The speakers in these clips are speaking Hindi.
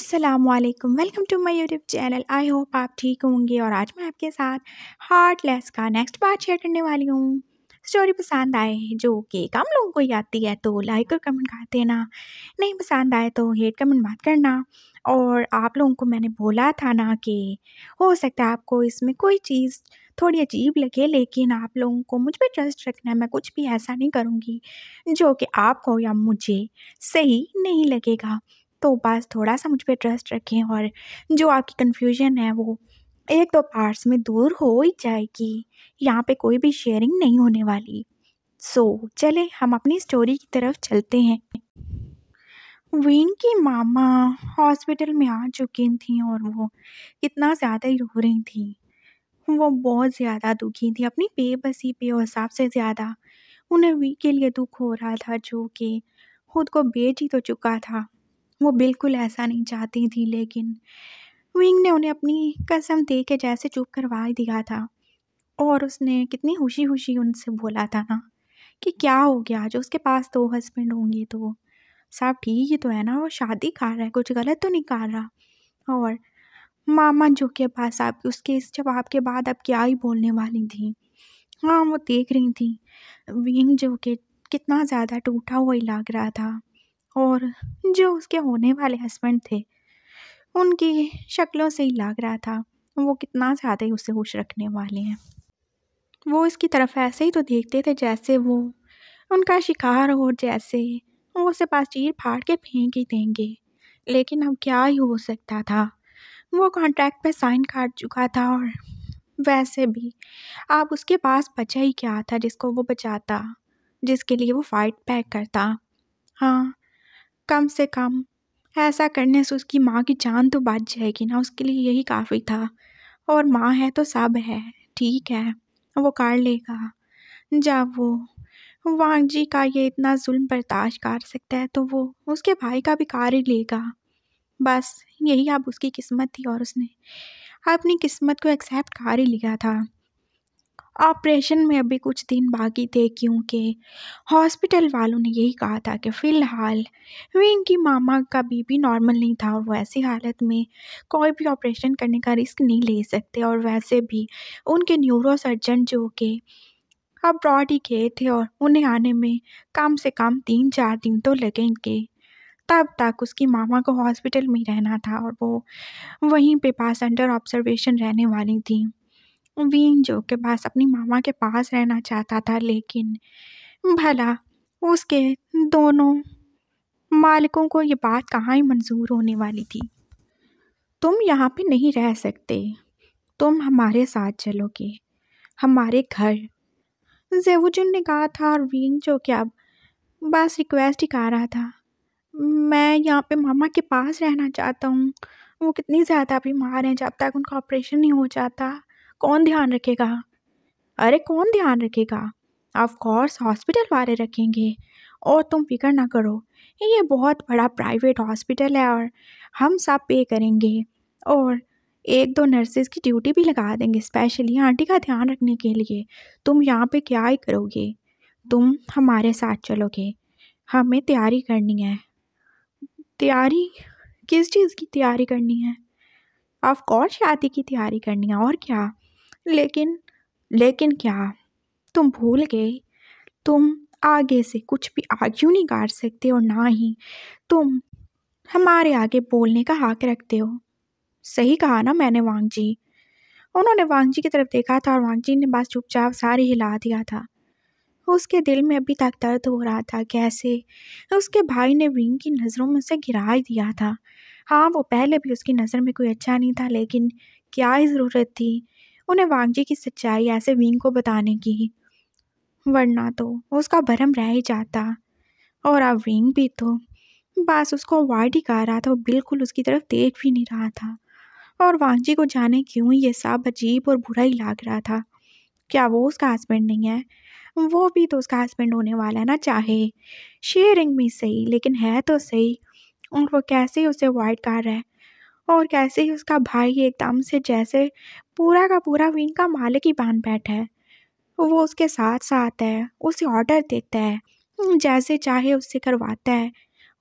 असलकम welcome to my YouTube channel I hope आप ठीक होंगे और आज मैं आपके साथ हार्टलेस का नेक्स्ट पार्ट शेयर करने वाली हूँ स्टोरी पसंद आए जो कि कम लोगों को ही आती है तो लाइक और कमेंट कर देना नहीं पसंद आए तो हेट कमेंट मत करना और आप लोगों को मैंने बोला था ना कि हो सकता है आपको इसमें कोई चीज़ थोड़ी अजीब लगे लेकिन आप लोगों को मुझ पर ट्रस्ट रखना है मैं कुछ भी ऐसा नहीं करूँगी जो कि आपको या मुझे सही नहीं लगेगा तो बस थोड़ा सा मुझ पर ट्रस्ट रखें और जो आपकी कन्फ्यूजन है वो एक दो पार्ट्स में दूर हो ही जाएगी यहाँ पे कोई भी शेयरिंग नहीं होने वाली सो so, चले हम अपनी स्टोरी की तरफ चलते हैं वीन की मामा हॉस्पिटल में आ चुकी थी और वो इतना ज़्यादा ही रो रही थी वो बहुत ज़्यादा दुखी थी अपनी बेबसी पे और सबसे ज़्यादा उन्हें वी के लिए दुख हो रहा था जो कि खुद को बेच ही तो चुका था वो बिल्कुल ऐसा नहीं चाहती थी लेकिन विंग ने उन्हें अपनी कसम दे के जैसे चुप करवा दिया था और उसने कितनी खुशी खुशी उनसे बोला था ना कि क्या हो गया जो उसके पास दो हस्बैंड होंगे तो साहब ठीक ही तो है ना वो शादी कर रहा है कुछ गलत तो नहीं कर रहा और मामा जो के पास आप उसके इस जवाब के बाद अब क्या ही बोलने वाली थी हाँ वो देख रही थी विंग जो के कितना ज़्यादा टूटा हुआ ही लग रहा था और जो उसके होने वाले हस्बैंड थे उनकी शक्लों से ही लाग रहा था वो कितना ज़्यादा ही उसे खुश रखने वाले हैं वो इसकी तरफ ऐसे ही तो देखते थे जैसे वो उनका शिकार हो जैसे वो उसे पास चीर फाड़ के फेंक ही देंगे लेकिन अब क्या ही हो सकता था वो कॉन्ट्रैक्ट पे साइन काट चुका था और वैसे भी आप उसके पास बचा ही क्या था जिसको वो बचाता जिसके लिए वो फाइट पैक करता हाँ कम से कम ऐसा करने से उसकी माँ की जान तो बच जाएगी ना उसके लिए यही काफ़ी था और माँ है तो सब है ठीक है वो कर लेगा जब वो वांग जी का ये इतना जुल्म बर्दाश्त कर सकता है तो वो उसके भाई का भी कार ही लेगा बस यही अब उसकी किस्मत थी और उसने अपनी किस्मत को एक्सेप्ट कर ही लिया था ऑपरेशन में अभी कुछ दिन बाकी थे क्योंकि हॉस्पिटल वालों ने यही कहा था कि फ़िलहाल विंग की मामा का बीबी नॉर्मल नहीं था और ऐसी हालत में कोई भी ऑपरेशन करने का रिस्क नहीं ले सकते और वैसे भी उनके न्यूरो सर्जन जो कि अब्रॉड ही गए थे और उन्हें आने में कम से कम तीन चार दिन तो लगेंगे तब तक उसकी मामा को हॉस्पिटल में रहना था और वो वहीं पे पास अंडर ऑब्जर्वेशन रहने वाली थी जो के पास अपनी मामा के पास रहना चाहता था लेकिन भला उसके दोनों मालिकों को ये बात कहाँ ही मंजूर होने वाली थी तुम यहाँ पे नहीं रह सकते तुम हमारे साथ चलोगे हमारे घर जेवुजुन ने कहा था और वीन जो कि अब बस रिक्वेस्ट ही कर रहा था मैं यहाँ पे मामा के पास रहना चाहता हूँ वो कितनी ज़्यादा बीमार हैं जब तक उनका ऑपरेशन नहीं हो जाता कौन ध्यान रखेगा अरे कौन ध्यान रखेगा ऑफ कोर्स हॉस्पिटल वाले रखेंगे और तुम फिक्र ना करो ये बहुत बड़ा प्राइवेट हॉस्पिटल है और हम सब पे करेंगे और एक दो नर्सेज की ड्यूटी भी लगा देंगे स्पेशली आंटी का ध्यान रखने के लिए तुम यहाँ पे क्या ही करोगे तुम हमारे साथ चलोगे हमें तैयारी करनी है तैयारी किस चीज़ की तैयारी करनी है ऑफ कोर्स शादी की तैयारी करनी है और क्या लेकिन लेकिन क्या तुम भूल गए तुम आगे से कुछ भी आर्ग्यू नहीं काट सकते और ना ही तुम हमारे आगे बोलने का हक रखते हो सही कहा ना मैंने वांग जी उन्होंने वांग जी की तरफ देखा था और वांग जी ने बस चुपचाप सारी हिला दिया था उसके दिल में अभी तक दर्द हो रहा था कैसे उसके भाई ने विंग की नज़रों में उसे गिरा ही दिया था हाँ वो पहले भी उसकी नज़र में कोई अच्छा नहीं था लेकिन क्या ही ज़रूरत थी उन्हें वांगजी की सच्चाई ऐसे वींग को बताने की वरना तो उसका भरम रह ही जाता और अब विंग भी तो बस उसको अवॉइड ही कर रहा था वो बिल्कुल उसकी तरफ देख भी नहीं रहा था और वांगजी को जाने क्यों ये सब अजीब और बुरा ही लग रहा था क्या वो उसका हस्बैंड नहीं है वो भी तो उसका हस्बैंड होने वाला है ना चाहे शेयरिंग में सही लेकिन है तो सही और वो कैसे उसे अवॉइड कर रहा है और कैसे ही उसका भाई एकदम से जैसे पूरा का पूरा विंग का मालिक ही बांध बैठा है वो उसके साथ साथ है उसे ऑर्डर देता है जैसे चाहे उससे करवाता है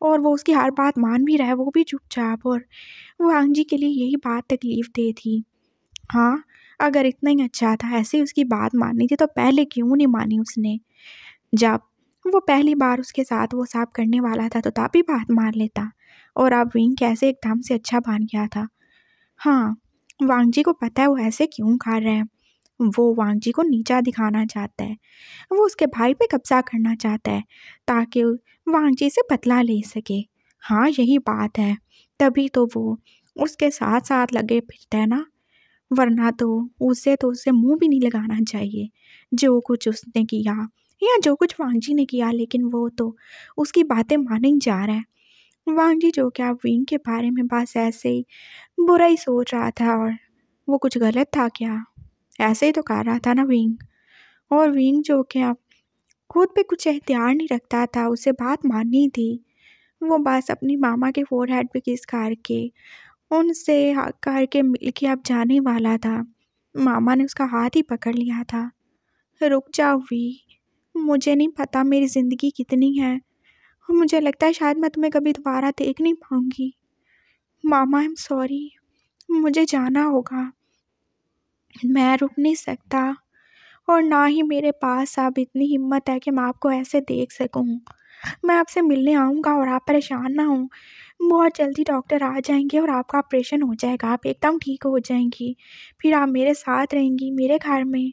और वो उसकी हर बात मान भी रहा है वो भी चुपचाप और वांग जी के लिए यही बात तकलीफ़ दे थी हाँ अगर इतना ही अच्छा था ऐसे ही उसकी बात माननी थी तो पहले क्यों नहीं मानी उसने जब वो पहली बार उसके साथ वो साफ करने वाला था तो तब ही बात मान लेता और आप विंग कैसे एकदम से अच्छा बन गया था हाँ वांगजी को पता है वो ऐसे क्यों खा रहे हैं वो वांगजी को नीचा दिखाना चाहता है वो उसके भाई पे कब्जा करना चाहता है ताकि वांगजी से बदला ले सके हाँ यही बात है तभी तो वो उसके साथ साथ लगे फिरते हैं ना वरना तो उसे तो उसे मुंह भी नहीं लगाना चाहिए जो कुछ उसने किया या जो कुछ वांगजी ने किया लेकिन वो तो उसकी बातें माने जा रहा है जी जो कि आप विंग के बारे में बस ऐसे ही बुरा ही सोच रहा था और वो कुछ गलत था क्या ऐसे ही तो कर रहा था ना विंग और विंग जो कि आप खुद पे कुछ एहतियार नहीं रखता था उसे बात माननी थी वो बस अपनी मामा के फोर हेड पर किस करके उनसे करके मिल के अब जाने वाला था मामा ने उसका हाथ ही पकड़ लिया था रुक जाओ वी मुझे नहीं पता मेरी ज़िंदगी कितनी है और मुझे लगता है शायद मैं तुम्हें कभी दोबारा देख नहीं पाऊँगी मामा आई एम सॉरी मुझे जाना होगा मैं रुक नहीं सकता और ना ही मेरे पास अब इतनी हिम्मत है कि मैं आपको ऐसे देख सकूँ मैं आपसे मिलने आऊँगा और आप परेशान ना हों बहुत जल्दी डॉक्टर आ जाएंगे और आपका ऑपरेशन हो जाएगा आप एकदम ठीक हो जाएंगी फिर आप मेरे साथ रहेंगी मेरे घर में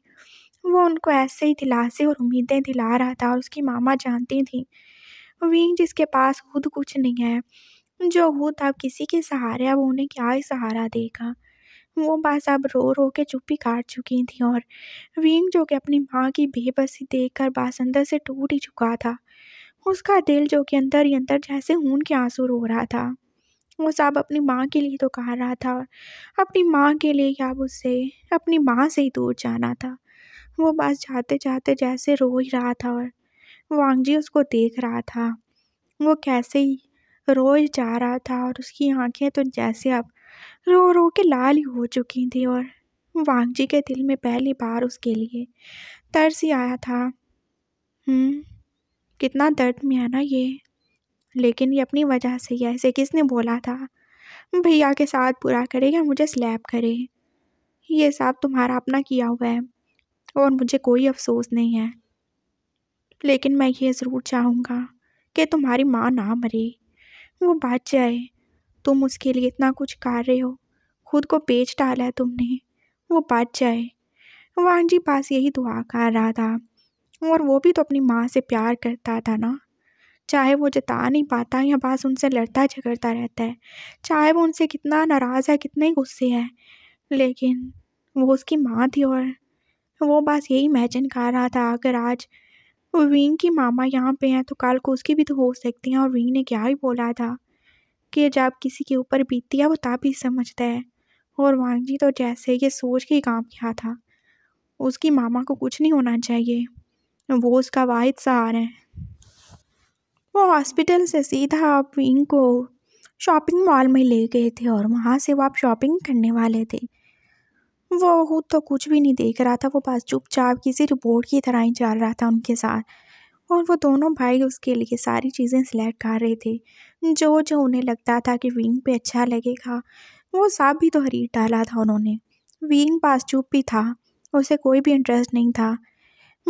वो उनको ऐसे ही दिलासे और उम्मीदें दिला रहा था और उसकी मामा जानती थी विंग जिसके पास खुद कुछ नहीं है जो खुद अब किसी के सहारे अब उन्हें क्या ही सहारा देगा वो बस अब रो रो के चुप्पी काट चुकी थी और विंग जो कि अपनी माँ की बेबसी देखकर बस अंदर से टूट ही चुका था उसका दिल जो कि अंदर ही अंदर जैसे खून के आंसू रो रहा था वो साहब अपनी माँ के लिए तो कह रहा था अपनी माँ के लिए क्या उससे अपनी माँ से ही दूर जाना था वो बस जाते जाते जैसे रो ही रहा था और वांगजी उसको देख रहा था वो कैसे ही रोज जा रहा था और उसकी आंखें तो जैसे अब रो रो के लाल ही हो चुकी थी और वांगजी के दिल में पहली बार उसके लिए तर्स ही आया था हम्म, कितना दर्द में है ना ये लेकिन ये अपनी वजह से ही ऐसे किसने बोला था भैया के साथ बुरा करे या मुझे स्लैब करे ये सब तुम्हारा अपना किया हुआ है और मुझे कोई अफसोस नहीं है लेकिन मैं ये ज़रूर चाहूँगा कि तुम्हारी माँ ना मरे वो बच जाए तुम उसके लिए इतना कुछ कर रहे हो खुद को बेच डाला है तुमने वो बच जाए वान जी पास यही दुआ कर रहा था और वो भी तो अपनी माँ से प्यार करता था ना चाहे वो जता नहीं पाता या बस उनसे लड़ता झगड़ता रहता है चाहे वो उनसे कितना नाराज़ है कितने गुस्से है लेकिन वो उसकी माँ थी और वो बस यही इमेजिन कर रहा था अगर आज और वीन की मामा यहाँ पे हैं तो काल को उसकी भी तो हो सकती हैं और वीन ने क्या ही बोला था कि जब किसी के ऊपर बीतती है वो तब ही समझता है और वांग जी तो जैसे ये सोच के काम किया था उसकी मामा को कुछ नहीं होना चाहिए वो उसका वाहिद सहारा है वो हॉस्पिटल से सीधा वीन को शॉपिंग मॉल में ले गए थे और वहाँ से वो आप शॉपिंग करने वाले थे वो तो कुछ भी नहीं देख रहा था वो बस चुपचाप किसी रिपोर्ट की तरह ही चल रहा था उनके साथ और वो दोनों भाई उसके लिए सारी चीज़ें सिलेक्ट कर रहे थे जो जो उन्हें लगता था कि विंग पे अच्छा लगेगा वो सब भी तो हरीट डाला था उन्होंने विंग पास चुप भी था उसे कोई भी इंटरेस्ट नहीं था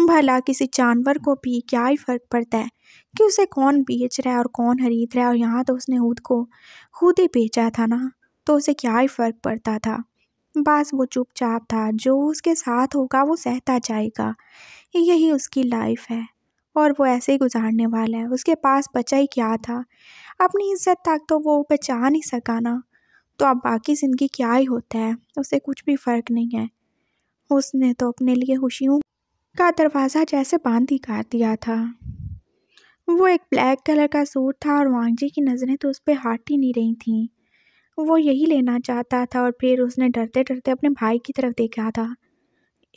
भला किसी जानवर को भी क्या ही फ़र्क पड़ता है कि उसे कौन बेच रहा है और कौन खरीद रहा है और यहाँ तो उसने खुद को खुद ही बेचा था ना तो उसे क्या ही फ़र्क पड़ता था बस वो चुपचाप था जो उसके साथ होगा वो सहता जाएगा यही उसकी लाइफ है और वो ऐसे ही गुजारने वाला है उसके पास बचा ही क्या था अपनी इज्जत तक तो वो बचा नहीं सका ना तो अब बाकी ज़िंदगी क्या ही होता है उसे कुछ भी फ़र्क नहीं है उसने तो अपने लिए खुशियों का दरवाज़ा जैसे बांध ही कर दिया था वो एक ब्लैक कलर का सूट था और वांगजी की नज़रें तो उस पर हाट ही नहीं रही थीं वो यही लेना चाहता था और फिर उसने डरते डरते अपने भाई की तरफ देखा था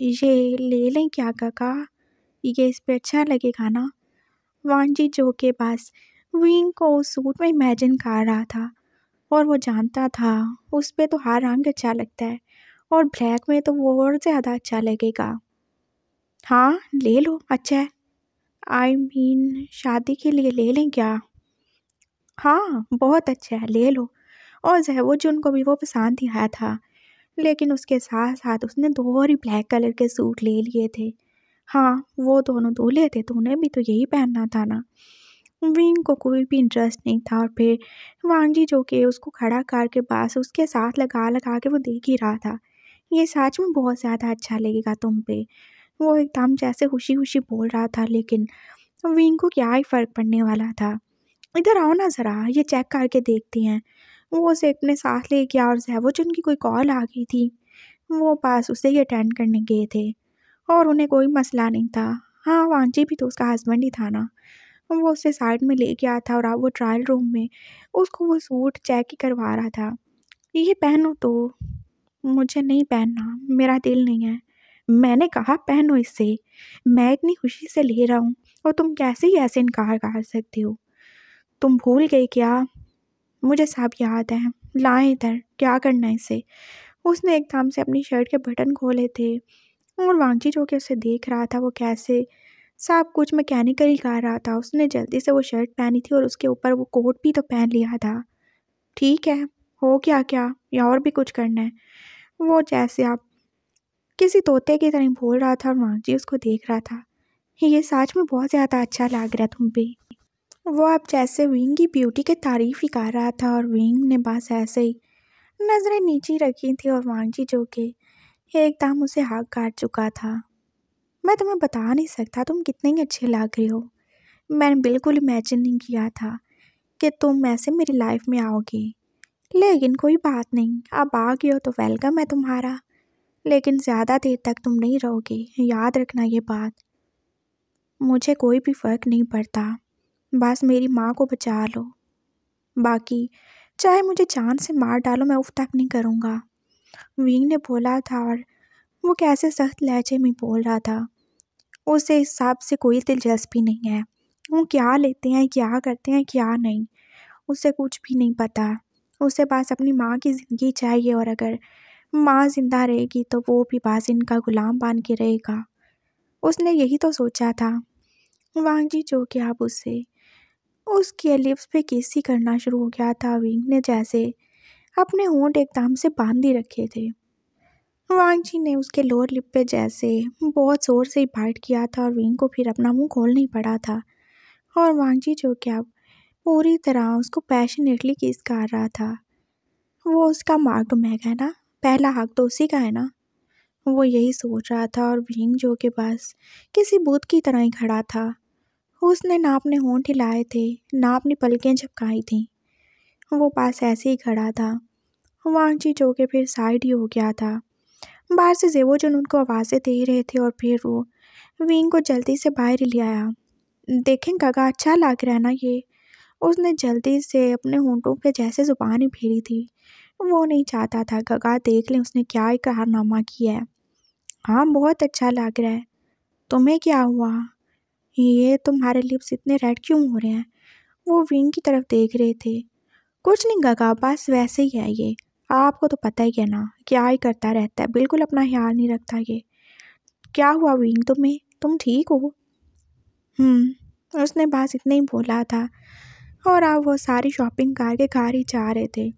ये ले लें क्या काका ये इस पर अच्छा लगेगा ना वानजी जो के पास विंग को सूट में इमेजिन कर रहा था और वो जानता था उस पर तो हर रंग अच्छा लगता है और ब्लैक में तो वो और ज़्यादा अच्छा लगेगा हाँ ले लो अच्छा है आई मीन शादी के लिए ले लें क्या हाँ बहुत अच्छा है ले लो और जहवो जुन को भी वो पसंद ही आया था लेकिन उसके साथ साथ उसने दो और ही ब्लैक कलर के सूट ले लिए थे हाँ वो दोनों दूल्हे थे तो उन्हें भी तो यही पहनना था ना विंग को कोई भी इंटरेस्ट नहीं था और फिर वांजी जो कि उसको खड़ा करके पास उसके साथ लगा लगा के वो देख ही रहा था ये सच में बहुत ज़्यादा अच्छा लगेगा तुम पे वो एकदम जैसे खुशी खुशी बोल रहा था लेकिन विंग को क्या ही फ़र्क पड़ने वाला था इधर आओ ना ज़रा ये चेक करके देखते हैं वो उसे अपने साथ ले गया और वो जिनकी कोई कॉल आ गई थी वो पास उसे ही अटेंड करने गए थे और उन्हें कोई मसला नहीं था हाँ वांची भी तो उसका हस्बैंड ही था ना वो उसे साइड में ले गया था और अब वो ट्रायल रूम में उसको वो सूट चेक ही करवा रहा था ये पहनो तो मुझे नहीं पहनना मेरा दिल नहीं है मैंने कहा पहनो इससे मैं इतनी खुशी से ले रहा हूँ और तुम कैसे ही ऐसे इनकार कर सकते हो तुम भूल गए क्या मुझे सब याद है लाए इधर क्या करना है इसे उसने एकदम से अपनी शर्ट के बटन खोले थे और वांगजी जो कि उसे देख रहा था वो कैसे सब कुछ मैकेनिकल ही कर रहा था उसने जल्दी से वो शर्ट पहनी थी और उसके ऊपर वो कोट भी तो पहन लिया था ठीक है हो क्या क्या या और भी कुछ करना है वो जैसे आप किसी तोते की तरह बोल रहा था और माँ उसको देख रहा था ये सच में बहुत ज़्यादा अच्छा लग रहा है तुम भी वह अब जैसे विंग की ब्यूटी की तारीफ ही कर रहा था और विंग ने बस ऐसे ही नज़रें नीचे रखी थी और वांगजी जो कि एकदम उसे हाँ काट चुका था मैं तुम्हें बता नहीं सकता तुम कितने ही अच्छे लग रहे हो मैंने बिल्कुल इमेजिन नहीं किया था कि तुम ऐसे मेरी लाइफ में आओगे लेकिन कोई बात नहीं अब आ गए हो तो वेलकम है तुम्हारा लेकिन ज़्यादा देर तक तुम नहीं रहोगे याद रखना ये बात मुझे कोई भी फ़र्क नहीं पड़ता बस मेरी माँ को बचा लो बाकी चाहे मुझे जान से मार डालो मैं उफ तक नहीं करूँगा वींग ने बोला था और वो कैसे सख्त लहजे में बोल रहा था उसे इस हिसाब से कोई दिलचस्पी नहीं है वो क्या लेते हैं क्या करते हैं क्या नहीं उसे कुछ भी नहीं पता उसे बस अपनी माँ की ज़िंदगी चाहिए और अगर माँ ज़िंदा रहेगी तो वो भी बस इनका ग़ुलाम बन के रहेगा उसने यही तो सोचा था वांग जी जो कि आप उसे उसके लिप्स पे किसी करना शुरू हो गया था विंग ने जैसे अपने होंठ एकदम से बांध ही रखे थे जी ने उसके लोअर लिप पे जैसे बहुत ज़ोर से ही बाइट किया था और विंग को फिर अपना मुंह खोल नहीं पड़ा था और जी जो कि अब पूरी तरह उसको पैशनेटली किस कर रहा था वो उसका मार्ग मैग है ना पहला हक तो उसी का है ना वो यही सोच रहा था और भींग जो के पास किसी बूथ की तरह ही खड़ा था उसने ना अपने होंठ हिलाए थे ना अपनी पलकें झपकाई थी वो पास ऐसे ही खड़ा था वांची चौके फिर साइड ही हो गया था बाहर से जेवो जुनून को आवाज़ें दे रहे थे और फिर वो विंग को जल्दी से बाहर ले आया देखें गगा अच्छा लग रहा है ना ये उसने जल्दी से अपने होंठों पे जैसे ज़ुबान ही फेरी थी वो नहीं चाहता था गगा देख लें उसने क्या कारनामा किया है हाँ बहुत अच्छा लग रहा है तुम्हें क्या हुआ ये तुम्हारे लिप्स इतने रेड क्यों हो रहे हैं वो विंग की तरफ देख रहे थे कुछ नहीं गगा बस वैसे ही है ये आपको तो पता ही है ना क्या ही करता रहता है बिल्कुल अपना ख्याल नहीं रखता ये क्या हुआ विंग तुम्हें तुम ठीक हो हम्म, उसने बस इतना ही बोला था और अब वो सारी शॉपिंग करके घर ही जा रहे थे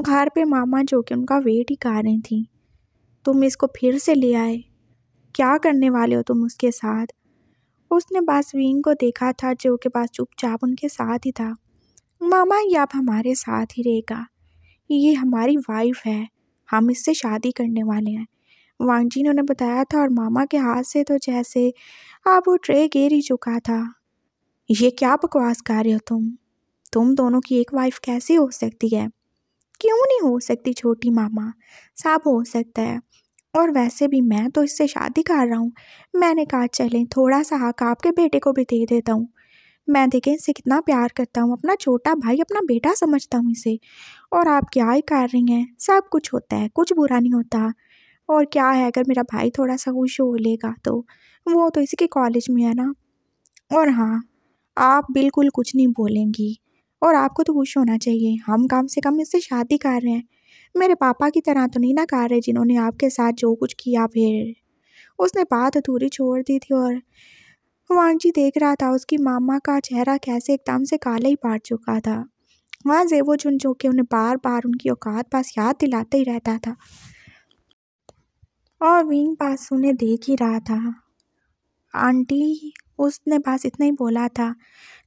घर पे मामा जो कि उनका वेट ही कर रही थी तुम इसको फिर से ले आए क्या करने वाले हो तुम उसके साथ उसने विंग को देखा था जो के पास चुपचाप उनके साथ ही था मामा ये आप हमारे साथ ही रहेगा ये हमारी वाइफ है हम इससे शादी करने वाले हैं वांगजी ने उन्हें बताया था और मामा के हाथ से तो जैसे आप वो ट्रे गिर ही चुका था ये क्या बकवास कर रहे हो तुम तुम दोनों की एक वाइफ कैसे हो सकती है क्यों नहीं हो सकती छोटी मामा सब हो सकता है और वैसे भी मैं तो इससे शादी कर रहा हूँ मैंने कहा चलें थोड़ा सा हक आपके बेटे को भी दे देता हूँ मैं देखें इसे कितना प्यार करता हूँ अपना छोटा भाई अपना बेटा समझता हूँ इसे और आप क्या ही कर रही हैं सब कुछ होता है कुछ बुरा नहीं होता और क्या है अगर मेरा भाई थोड़ा सा खुश हो लेगा तो वो तो इसी के कॉलेज में है ना और हाँ आप बिल्कुल कुछ नहीं बोलेंगी और आपको तो खुश होना चाहिए हम कम से कम इससे शादी कर रहे हैं मेरे पापा की तरह तो नहीं ना रहे जिन्होंने आपके साथ जो कुछ किया फिर उसने बात अधूरी छोड़ दी थी और वांग जी देख रहा था उसकी मामा का चेहरा कैसे एकदम से काला ही पाट चुका था वहाँ से वो जो कि उन्हें बार बार उनकी औकात पास याद दिलाते ही रहता था और विंग पास उन्हें देख ही रहा था आंटी उसने बस इतना ही बोला था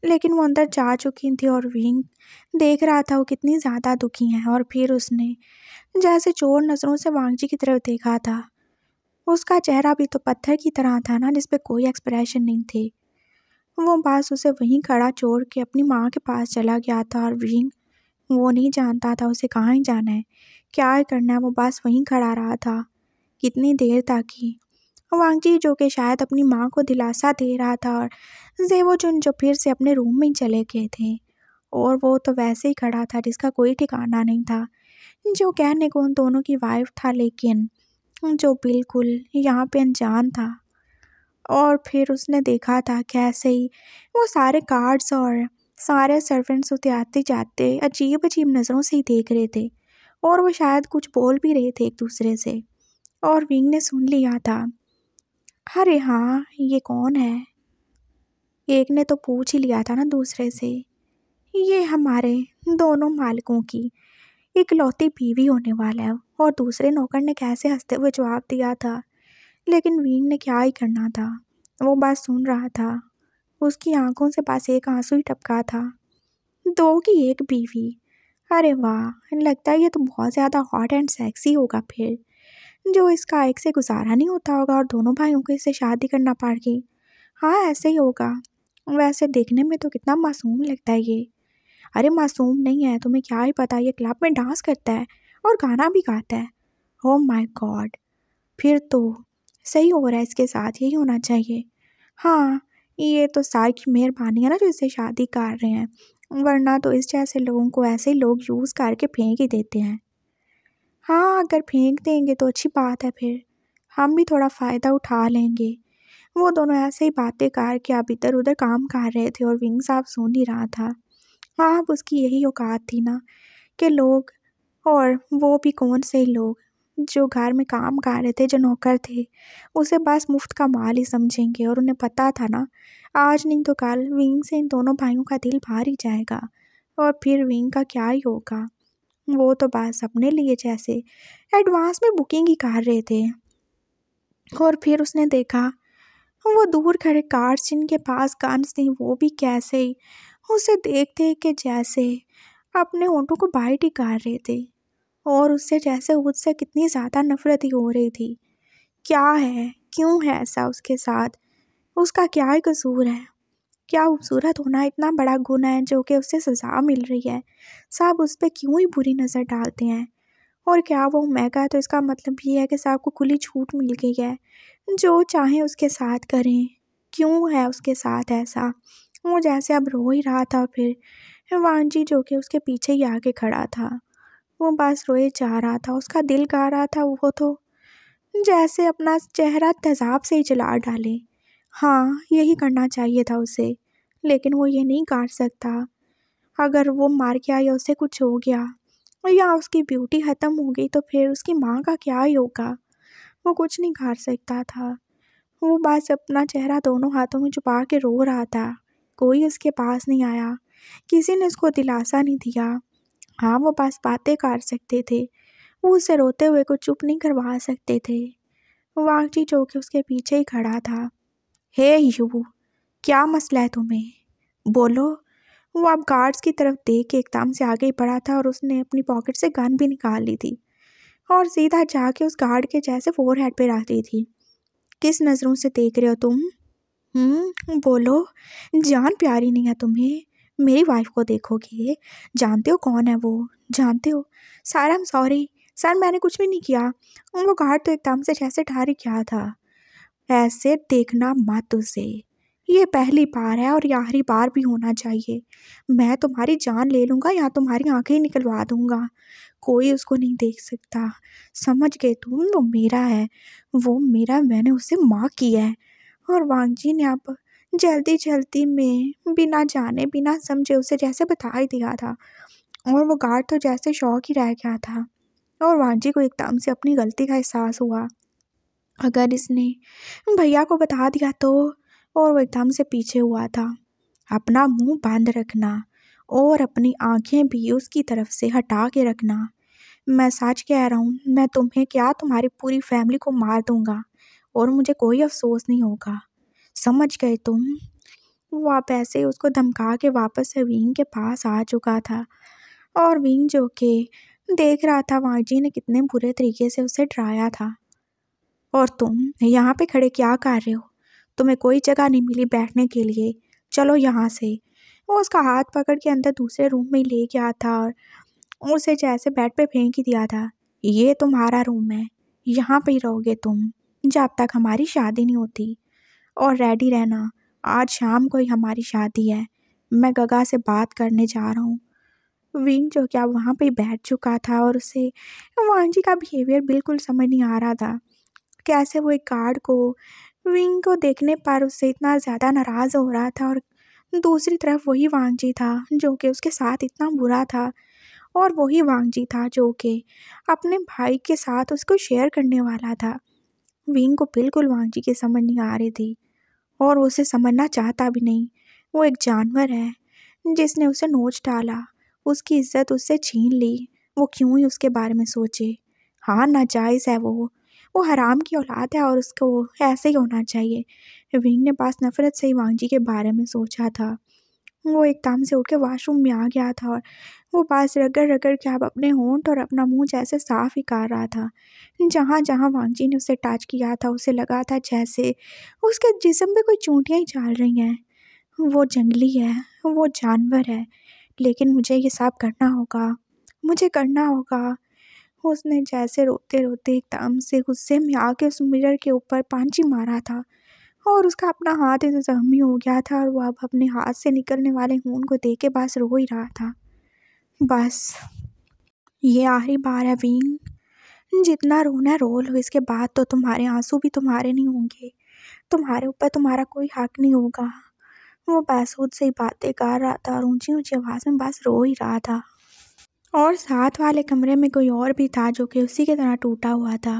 लेकिन वो अंदर जा चुकी थी और विंग देख रहा था वो कितनी ज़्यादा दुखी हैं और फिर उसने जैसे चोर नज़रों से वांगजी की तरफ देखा था उसका चेहरा भी तो पत्थर की तरह था ना जिस पर कोई एक्सप्रेशन नहीं थे वो बास उसे वहीं खड़ा छोड़ के अपनी माँ के पास चला गया था और विंग वो नहीं जानता था उसे कहाँ जाना है क्या करना है वो बस वहीं खड़ा रहा था कितनी देर तक ही वांग जी जो कि शायद अपनी माँ को दिलासा दे रहा था और जेवो चुन जो फिर से अपने रूम में चले गए थे और वो तो वैसे ही खड़ा था जिसका कोई ठिकाना नहीं था जो कहने को उन दोनों की वाइफ था लेकिन जो बिल्कुल यहाँ पे अनजान था और फिर उसने देखा था कैसे ही वो सारे कार्ड्स और सारे सर्वेंट्स उसे आते जाते अजीब अजीब नज़रों से ही देख रहे थे और वो शायद कुछ बोल भी रहे थे एक दूसरे से और विंग ने सुन लिया था अरे हाँ ये कौन है एक ने तो पूछ ही लिया था ना दूसरे से ये हमारे दोनों मालिकों की इकलौती बीवी होने वाला है और दूसरे नौकर ने कैसे हंसते हुए जवाब दिया था लेकिन वीर ने क्या ही करना था वो बात सुन रहा था उसकी आंखों से पास एक आंसू ही टपका था दो की एक बीवी अरे वाह लगता है ये तो बहुत ज़्यादा हॉट एंड सेक्सी होगा फिर जो इसका एक से गुजारा नहीं होता होगा और दोनों भाइयों को इससे शादी करना पाएगी हाँ ऐसे ही होगा वैसे देखने में तो कितना मासूम लगता है ये अरे मासूम नहीं है तुम्हें क्या ही पता ये क्लब में डांस करता है और गाना भी गाता है ओ माई गॉड फिर तो सही हो रहा है इसके साथ यही होना चाहिए हाँ ये तो सार की मेहरबानी है ना जो इससे शादी कर रहे हैं वरना तो इस जैसे लोगों को ऐसे लोग यूज़ करके फेंक ही देते हैं हाँ अगर फेंक देंगे तो अच्छी बात है फिर हम भी थोड़ा फ़ायदा उठा लेंगे वो दोनों ऐसे ही बातें कार के आप इधर उधर काम कर रहे थे और विंग साहब सुन ही रहा था आप हाँ, उसकी यही औकात थी ना कि लोग और वो भी कौन से लोग जो घर में काम कर रहे थे जो नौकर थे उसे बस मुफ्त का माल ही समझेंगे और उन्हें पता था ना आज नहीं तो कल विंग से इन दोनों भाइयों का दिल भार ही जाएगा और फिर विंग का क्या ही होगा वो तो बस अपने लिए जैसे एडवांस में बुकिंग ही कर रहे थे और फिर उसने देखा वो दूर खड़े कार्स जिनके पास गन्स थी वो भी कैसे ही उसे देखते कि जैसे अपने ऑटो को बाइट ही कर रहे थे और उससे जैसे उससे कितनी ज़्यादा नफरत ही हो रही थी क्या है क्यों है ऐसा उसके साथ उसका क्या कसूर है क्या खूबसूरत होना इतना बड़ा गुना है जो कि उसे सज़ा मिल रही है साहब उस पर क्यों ही बुरी नज़र डालते हैं और क्या वो महका तो इसका मतलब ये है कि साहब को खुली छूट मिल गई है जो चाहें उसके साथ करें क्यों है उसके साथ ऐसा वो जैसे अब रो ही रहा था फिर जी जो कि उसके पीछे ही आके खड़ा था वो बस रोए जा रहा था उसका दिल गा रहा था वो तो जैसे अपना चेहरा तेज़ाब से ही जला डाले हाँ, यही करना चाहिए था उसे, लेकिन वो ये नहीं काट सकता। अगर वो मर गया या उसे कुछ हो गया या उसकी ब्यूटी ख़त्म हो गई तो फिर उसकी माँ का क्या ही होगा? वो कुछ नहीं कर सकता था। वो बस अपना चेहरा दोनों हाथों में छुपा के रो रहा था। कोई उसके पास नहीं आया, किसी ने उसको दिलासा नहीं दिया। हाँ, वो बस बातें कर सकते थे, वो उसे रोते हुए को चुप नहीं करवा सकते थे। वो जो चौके उसके पीछे ही खड़ा था। हे यू क्या मसला है तुम्हें बोलो वो आप गार्ड्स की तरफ देख के एकदम से आगे ही बढ़ा था और उसने अपनी पॉकेट से गन भी निकाल ली थी और सीधा जाके उस गार्ड के जैसे फोर हेड पर रख दी थी किस नज़रों से देख रहे हो तुम हम्म बोलो जान प्यारी नहीं है तुम्हें मेरी वाइफ को देखोगे जानते हो कौन है वो जानते हो sir I am sorry sir मैंने कुछ भी नहीं किया वो गार्ड तो एकदम से जैसे ही किया था ऐसे देखना मत उसे ये पहली बार है और आखिरी बार भी होना चाहिए मैं तुम्हारी जान ले लूँगा या तुम्हारी आंखें निकलवा दूँगा कोई उसको नहीं देख सकता समझ गए तुम वो मेरा है वो मेरा मैंने उसे माँ किया है और वांगजी ने अब जल्दी जल्दी में बिना जाने बिना समझे उसे जैसे बता ही दिया था और वो गार्ड तो जैसे शौक ही रह गया था और वांजी को एकदम से अपनी गलती का एहसास हुआ अगर इसने भैया को बता दिया तो और वो एकदम से पीछे हुआ था अपना मुंह बंद रखना और अपनी आंखें भी उसकी तरफ से हटा के रखना मैं सच कह रहा हूँ मैं तुम्हें क्या तुम्हारी पूरी फैमिली को मार दूँगा और मुझे कोई अफसोस नहीं होगा समझ गए तुम वो आप ऐसे उसको धमका के वापस से विंग के पास आ चुका था और विंग जो के देख रहा था वाजी ने कितने बुरे तरीके से उसे डराया था और तुम यहाँ पे खड़े क्या कर रहे हो तुम्हें कोई जगह नहीं मिली बैठने के लिए चलो यहाँ से वो उसका हाथ पकड़ के अंदर दूसरे रूम में ले गया था और उसे जैसे बेड पे फेंक ही दिया था ये तुम्हारा रूम है यहाँ पे ही रहोगे तुम जब तक हमारी शादी नहीं होती और रेडी रहना आज शाम को ही हमारी शादी है मैं गगा से बात करने जा रहा हूँ विंग जो क्या वहाँ पे बैठ चुका था और उसे वांजी का बिहेवियर बिल्कुल समझ नहीं आ रहा था कैसे वो एक गार्ड को विंग को देखने पर उससे इतना ज़्यादा नाराज़ हो रहा था और दूसरी तरफ वही वांगजी था जो कि उसके साथ इतना बुरा था और वही वांगजी था जो कि अपने भाई के साथ उसको शेयर करने वाला था विंग को बिल्कुल वांगजी की समझ नहीं आ रही थी और उसे समझना चाहता भी नहीं वो एक जानवर है जिसने उसे नोच डाला उसकी इज्जत उससे छीन ली वो क्यों ही उसके बारे में सोचे हाँ नाजायज़ है वो वो हराम की औलाद है और उसको ऐसे ही होना चाहिए विंग ने पास नफ़रत से वांग जी के बारे में सोचा था वो एक ताम से उठ के वाशरूम में आ गया था और वो पास रगड़ रगड़ के अब अपने होंठ और अपना मुंह जैसे साफ ही कर रहा था जहाँ जहाँ वांगजी ने उसे टच किया था उसे लगा था जैसे उसके जिसम पे कोई चूंटियाँ ही चाल रही हैं वो जंगली है वो जानवर है लेकिन मुझे ये सब करना होगा मुझे करना होगा उसने जैसे रोते रोते एकदम से गुस्से में आके उस मिरर के ऊपर पांची मारा था और उसका अपना हाथ इधर जख्मी हो गया था और वह अब अपने हाथ से निकलने वाले खून को देख के बस रो ही रहा था बस ये आखिरी बार है वीन जितना रोना रो लो इसके बाद तो तुम्हारे आंसू भी तुम्हारे नहीं होंगे तुम्हारे ऊपर तुम्हारा कोई हक नहीं होगा वो बैसूद से ही बातें कर रहा था और ऊँची ऊँची आवाज़ में बस रो ही रहा था और साथ वाले कमरे में कोई और भी था जो कि उसी की तरह टूटा हुआ था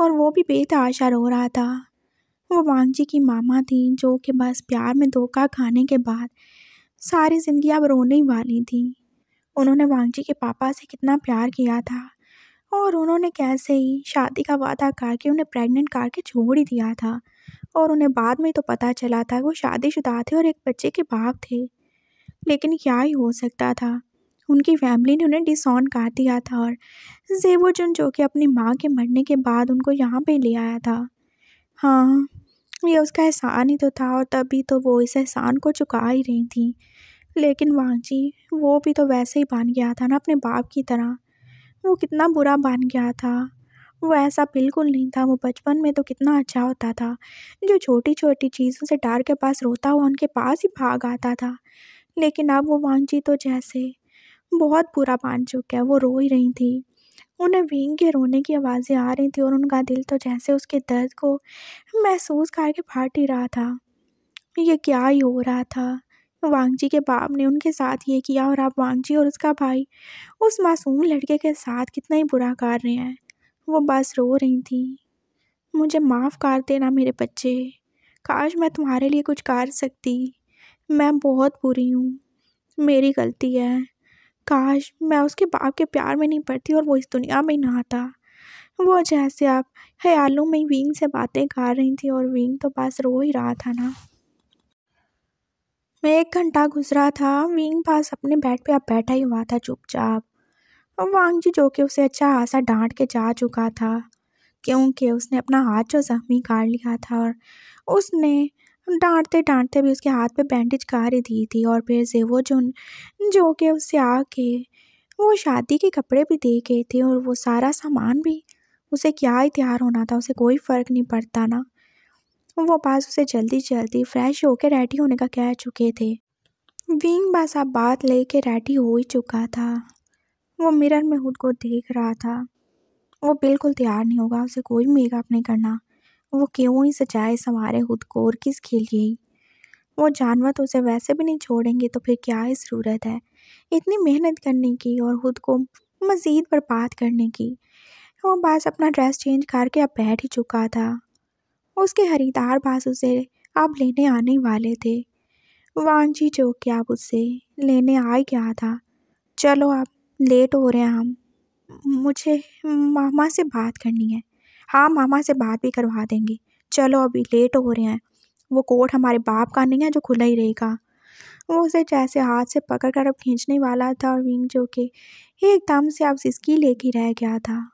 और वो भी बेतहाशा रो रहा था वो वांग जी की मामा थी जो कि बस प्यार में धोखा खाने के बाद सारी ज़िंदगी अब रोने ही वाली थी उन्होंने वांग जी के पापा से कितना प्यार किया था और उन्होंने कैसे ही शादी का वादा करके उन्हें प्रेग्नेंट करके छोड़ ही दिया था और उन्हें बाद में तो पता चला था वो शादीशुदा थे और एक बच्चे के बाप थे लेकिन क्या ही हो सकता था उनकी फैमिली ने उन्हें डिसऑन कर दिया था और जेबोचन जो कि अपनी माँ के मरने के बाद उनको यहाँ पे ले आया था हाँ ये उसका एहसान ही तो था और तभी तो वो इस एहसान को चुका ही रही थी लेकिन वांची वो भी तो वैसे ही बन गया था ना अपने बाप की तरह वो कितना बुरा बन गया था वो ऐसा बिल्कुल नहीं था वो बचपन में तो कितना अच्छा होता था जो छोटी छोटी चीज़ों से डर के पास रोता हुआ उनके पास ही भाग आता था लेकिन अब वो वांची तो जैसे बहुत बुरा मान चुका है वो रो ही रही थी उन्हें वींग के रोने की आवाज़ें आ रही थी और उनका दिल तो जैसे उसके दर्द को महसूस करके फाट ही रहा था ये क्या ही हो रहा था वांगजी के बाप ने उनके साथ ये किया और आप जी और उसका भाई उस मासूम लड़के के साथ कितना ही बुरा कर रहे हैं वो बस रो रही थी मुझे माफ़ कर देना मेरे बच्चे काश मैं तुम्हारे लिए कुछ कर सकती मैं बहुत बुरी हूँ मेरी गलती है काश मैं उसके बाप के प्यार में नहीं पड़ती और वो इस दुनिया में ना आता वो जैसे आप ख्यालों में विंग से बातें कर रही थी और विंग तो बस रो ही रहा था ना मैं एक घंटा गुजरा था विंग पास अपने बेड पे अब बैठा ही हुआ था चुपचाप वांग जी जो कि उसे अच्छा हासा डांट के जा चुका था क्योंकि उसने अपना हाथ जो जख्मी काट लिया था और उसने डांटते डांटते भी उसके हाथ पे बैंडेज कर ही दी थी और फिर से वो जो जो के उससे आके वो शादी के कपड़े भी दे गए थे और वो सारा सामान भी उसे क्या ही तैयार होना था उसे कोई फ़र्क नहीं पड़ता ना वो बास उसे जल्दी जल्दी फ्रेश होकर रेडी होने का कह चुके थे विंग बास अब बात लेके रेडी हो ही चुका था वो मिरर में खुद को देख रहा था वो बिल्कुल तैयार नहीं होगा उसे कोई मेकअप नहीं करना वो क्यों ही सजाए संवारे खुद को और किस के लिए वो जानवर तो उसे वैसे भी नहीं छोड़ेंगे तो फिर क्या ही ज़रूरत है इतनी मेहनत करने की और ख़ुद को मज़ीद बर्बाद करने की वो बास अपना ड्रेस चेंज करके अब बैठ ही चुका था उसके खरीदार बास उसे अब लेने आने वाले थे वांझी जो कि आप उससे लेने आ गया था चलो आप लेट हो रहे हैं हम मुझे मामा से बात करनी है हाँ मामा से बात भी करवा देंगे चलो अभी लेट हो रहे हैं वो कोट हमारे बाप का नहीं है जो खुला ही रहेगा वो उसे जैसे हाथ से पकड़ कर अब खींचने वाला था और विंग जो के एकदम से अब सिस्की लेके रह गया था